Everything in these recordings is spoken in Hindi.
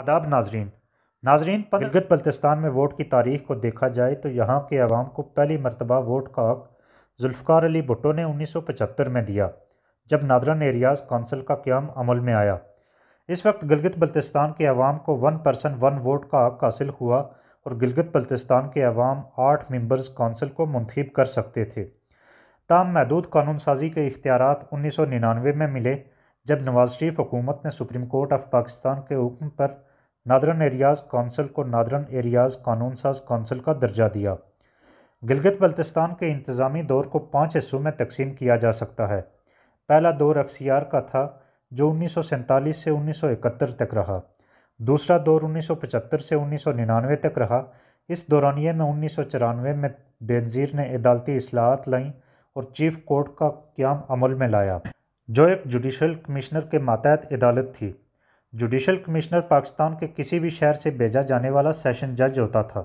आदाब नाजरीन नाजरीन गिलगित बल्तिस्तान में वोट की तारीख को देखा जाए तो यहाँ के आवाम को पहली मरतबा वोट का हक जुल्फ़ार अली भुटो ने उन्नीस सौ पचहत्तर में दिया जब नादरन एरियाज़ कौंसिल का क्याम अमल में आया इस वक्त गिलगित बल्तिस्तान के अवाम को वन पर्सन वन वोट का हक हासिल हुआ और गिलगित बल्तिस्तान के अवाम आठ मेंबर्स कौंसिल को मंतखब कर सकते थे तमाम महदूद कानून साजी के इख्तियार उन्नीस सौ निन्यानवे में मिले जब नवाज शरीफ हुकूमत ने सुप्रीम कोर्ट ऑफ पाकिस्तान के हुक्म पर नादरन एरियाज़ कौंसल को नादरन एरियाज़ कानून साज कौंसल का दर्जा दिया गिलगित बल्तिस्तान के इंतज़ामी दौर को पाँच हिस्सों में तकसीम किया जा सकता है पहला दौर एफ सी आर का था जो उन्नीस सौ सैंतालीस से उन्नीस सौ इकहत्तर तक रहा दूसरा दौर उन्नीस सौ पचहत्तर से उन्नीस सौ निन्यानवे तक रहा इस दौरानिए में उन्नीस सौ चौरानवे में बेनज़ीर ने अदालती असलाहत लाईं और चीफ कोर्ट का क्याम अमल में लाया जो एक जुडिशल कमिश्नर के मातहत अदालत थी जुडिशल कमिश्नर पाकिस्तान के किसी भी शहर से भेजा जाने वाला सेशन जज होता था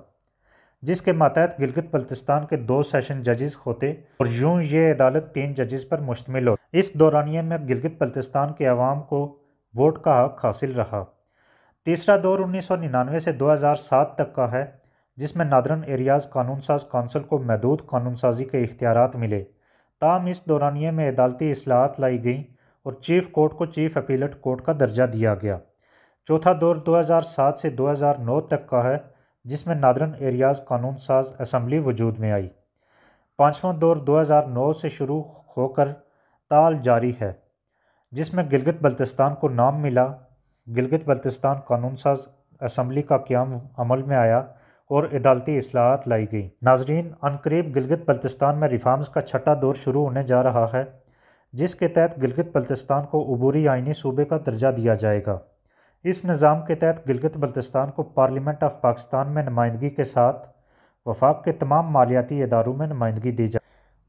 जिसके मातहत गिलगित बल्तिस्तान के दो सेशन जजेस होते और यूं ये अदालत तीन जजेस पर मुश्तमिल हो इस दौरानिए में गिलगित बल्तिस्तान के आवाम को वोट का हक हासिल रहा तीसरा दौर उन्नीस सौ निन्यानवे से दो हज़ार सात तक का है जिसमें नादरन एरियाज़ कानून साज कौंसिल को महदूद कानून साजी के इख्तियार मिले ताम इस दौरानिए में अदालती असलाहत लाई गई और चीफ कोर्ट को चीफ अपीलेट कोर्ट का दर्जा दिया गया चौथा दौर 2007 से 2009 तक का है जिसमें नादरन एरियाज़ कानून साज असम्बली वजूद में आई पाँचवा दौर 2009 से शुरू होकर ताल जारी है जिसमें गिलगित बल्तिस्तान को नाम मिला गिलगित बल्तिस्तान कानून साज असम्बली का क्याम अमल में आया और अदालती असलाहत लाई गई नाजरीन अनकरीब गिलगित बल्तिस्तान में रिफॉर्म्स का छठा दौर शुरू होने जा रहा है जिसके तहत गिलगित बल्तिस्तान को अबूरी आइनी सूबे का दर्जा दिया जाएगा इस निज़ाम के तहत गिलगित बल्तिस्तान को पार्लियामेंट ऑफ पाकिस्तान में नुमाइंदगी के साथ वफाक के तमाम मालियाती इदारों में नुमाइंदगी दी जाए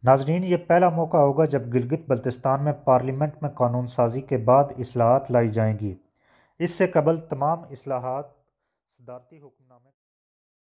नाजरीन ये पहला मौका होगा जब गिलगित बल्तिस्तान में पार्लियामेंट में कानून साजी के बाद असलाहत लाई जाएंगी इससे कबल तमाम असलाहत सदारती हुक्मनामे